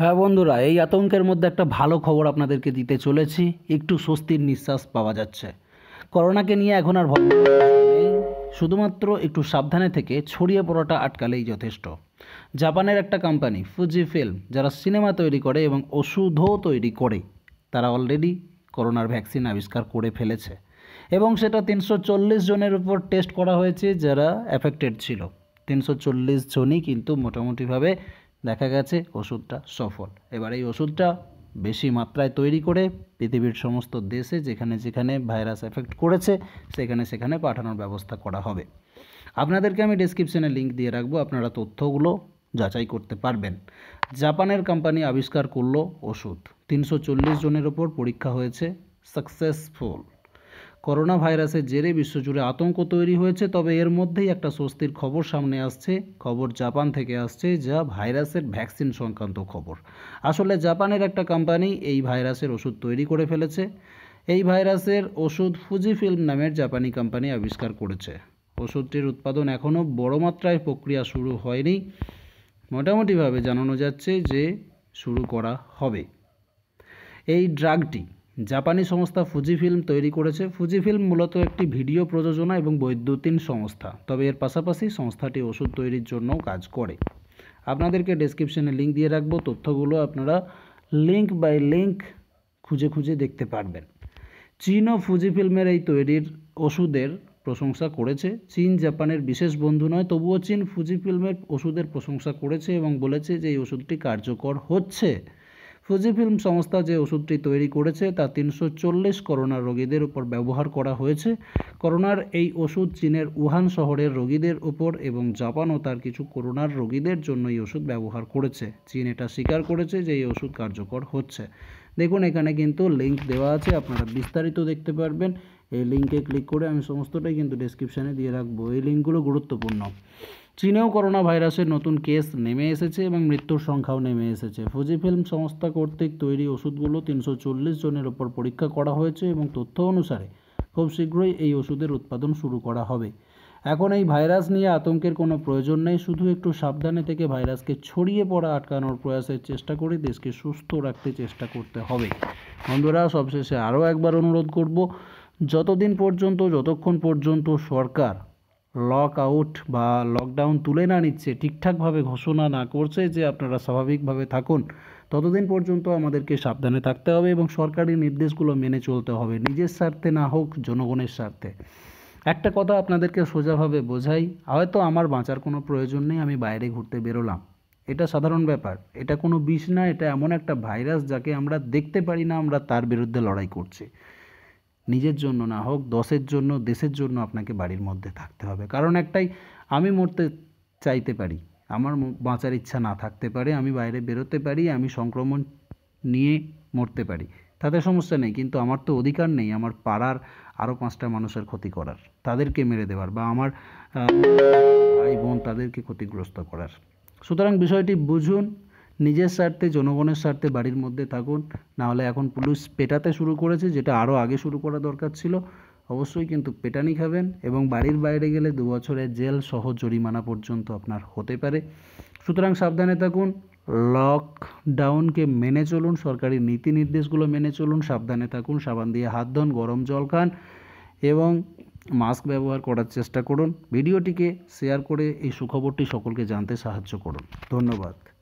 হ্যাঁ বন্ধুরা এই আতঙ্কের মধ্যে একটা ভালো খবর আপনাদেরকে দিতে চলেছি একটু স্বস্তির নিঃশ্বাস পাওয়া যাচ্ছে করোনাকে নিয়ে এখন আর ভয় শুধুমাত্র একটু সাবধানে থেকে ছড়িয়ে পড়াটা আটকালেই যথেষ্ট জাপানের একটা কোম্পানি ফুজি ফিল্ম যারা সিনেমা তৈরি করে এবং ওষুধও তৈরি করে তারা অলরেডি করোনার ভ্যাকসিন আবিষ্কার করে ফেলেছে এবং সেটা তিনশো চল্লিশ জনের উপর টেস্ট করা হয়েছে যারা অ্যাফেক্টেড ছিল তিনশো চল্লিশ জনই কিন্তু মোটামুটিভাবে দেখা গেছে ওষুধটা সফল এবার এই ওষুধটা বেশি মাত্রায় তৈরি করে পৃথিবীর সমস্ত দেশে যেখানে যেখানে ভাইরাস এফেক্ট করেছে সেখানে সেখানে পাঠানোর ব্যবস্থা করা হবে আপনাদেরকে আমি ডিসক্রিপশানে লিঙ্ক দিয়ে রাখবো আপনারা তথ্যগুলো যাচাই করতে পারবেন জাপানের কোম্পানি আবিষ্কার করলো ওষুধ তিনশো জনের ওপর পরীক্ষা হয়েছে সাকসেসফুল করোনা ভাইরাসের জেরে বিশ্বজুড়ে আতঙ্ক তৈরি হয়েছে তবে এর মধ্যেই একটা স্বস্তির খবর সামনে আসছে খবর জাপান থেকে আসছে যা ভাইরাসের ভ্যাকসিন সংক্রান্ত খবর আসলে জাপানের একটা কোম্পানি এই ভাইরাসের ওষুধ তৈরি করে ফেলেছে এই ভাইরাসের ওষুধ ফুজি ফিল্ম নামের জাপানি কোম্পানি আবিষ্কার করেছে ওষুধটির উৎপাদন এখনও বড় মাত্রায় প্রক্রিয়া শুরু হয়নি মোটামুটিভাবে জানানো যাচ্ছে যে শুরু করা হবে এই ড্রাগটি জাপানি সংস্থা ফুজি ফিল্ম তৈরি করেছে ফুজি ফিল্ম মূলত একটি ভিডিও প্রযোজনা এবং বৈদ্যুতিন সংস্থা তবে এর পাশাপাশি সংস্থাটি ওষুধ তৈরির জন্যও কাজ করে আপনাদেরকে ডিসক্রিপশনে লিঙ্ক দিয়ে রাখব তথ্যগুলো আপনারা লিঙ্ক বাই লিঙ্ক খুঁজে খুঁজে দেখতে পারবেন চীনও ফুজি ফিল্মের এই তৈরির ওষুধের প্রশংসা করেছে চীন জাপানের বিশেষ বন্ধু নয় তবুও চীন ফুজি ফিল্মের ওষুধের প্রশংসা করেছে এবং বলেছে যে এই ওষুধটি কার্যকর হচ্ছে ফিল্ম সংস্থা যে ওষুধটি তৈরি করেছে তা তিনশো চল্লিশ করোনা রোগীদের উপর ব্যবহার করা হয়েছে করোনার এই ওষুধ চীনের উহান শহরের রোগীদের উপর এবং জাপানও তার কিছু করোনার রোগীদের জন্য এই ওষুধ ব্যবহার করেছে চীন এটা স্বীকার করেছে যে এই ওষুধ কার্যকর হচ্ছে দেখুন এখানে কিন্তু লিঙ্ক দেওয়া আছে আপনারা বিস্তারিত দেখতে পারবেন এই লিঙ্কে ক্লিক করে আমি সমস্তটাই কিন্তু ডিসক্রিপশানে দিয়ে রাখবো এই লিঙ্কগুলো গুরুত্বপূর্ণ চীনেও করোনা ভাইরাসের নতুন কেস নেমে এসেছে এবং মৃত্যুর সংখ্যাও নেমে এসেছে ফুজি ফিল্ম সংস্থা কর্তৃক তৈরি ওষুধগুলো তিনশো চল্লিশ জনের ওপর পরীক্ষা করা হয়েছে এবং তথ্য অনুসারে খুব শীঘ্রই এই ওষুধের উৎপাদন শুরু করা হবে এখন এই ভাইরাস নিয়ে আতঙ্কের কোনো প্রয়োজন নেই শুধু একটু সাবধানে থেকে ভাইরাসকে ছড়িয়ে পড়া আটকানোর প্রয়াসের চেষ্টা করে দেশকে সুস্থ রাখতে চেষ্টা করতে হবে বন্ধুরা সবশেষে আরও একবার অনুরোধ করব যতদিন পর্যন্ত যতক্ষণ পর্যন্ত সরকার লক আউট বা লকডাউন তুলে না নিচ্ছে ঠিকঠাকভাবে ঘোষণা না করছে যে আপনারা স্বাভাবিকভাবে থাকুন ততদিন পর্যন্ত আমাদেরকে সাবধানে থাকতে হবে এবং সরকারি নির্দেশগুলো মেনে চলতে হবে নিজের স্বার্থে না হোক জনগণের স্বার্থে একটা কথা আপনাদেরকে সোজাভাবে বোঝাই হয়তো আমার বাঁচার কোনো প্রয়োজন নেই আমি বাইরে ঘুরতে বেরোলাম এটা সাধারণ ব্যাপার এটা কোনো বিষ না এটা এমন একটা ভাইরাস যাকে আমরা দেখতে পারি না আমরা তার বিরুদ্ধে লড়াই করছি নিজের জন্য না হোক দশের জন্য দেশের জন্য আপনাকে বাড়ির মধ্যে থাকতে হবে কারণ একটাই আমি মরতে চাইতে পারি আমার বাঁচার ইচ্ছা না থাকতে পারে আমি বাইরে বেরোতে পারি আমি সংক্রমণ নিয়ে মরতে পারি তাতে সমস্যা নেই কিন্তু আমার তো অধিকার নেই আমার পাড়ার আরও পাঁচটা মানুষের ক্ষতি করার তাদেরকে মেরে দেওয়ার বা আমার ভাই বোন তাদেরকে ক্ষতিগ্রস্ত করার সুতরাং বিষয়টি বুঝুন নিজের স্বার্থে জনগণের স্বার্থে বাড়ির মধ্যে থাকুন নাহলে এখন পুলিশ পেটাতে শুরু করেছে যেটা আরও আগে শুরু করা দরকার ছিল অবশ্যই কিন্তু পেটানি খাবেন এবং বাড়ির বাইরে গেলে দু বছরের জেল সহ জরিমানা পর্যন্ত আপনার হতে পারে সুতরাং সাবধানে থাকুন লকডাউনকে মেনে চলুন সরকারি নীতি নির্দেশগুলো মেনে চলুন সাবধানে থাকুন সাবান দিয়ে হাত ধন গরম জল খান এবং মাস্ক ব্যবহার করার চেষ্টা করুন ভিডিওটিকে শেয়ার করে এই সুখবরটি সকলকে জানতে সাহায্য করুন ধন্যবাদ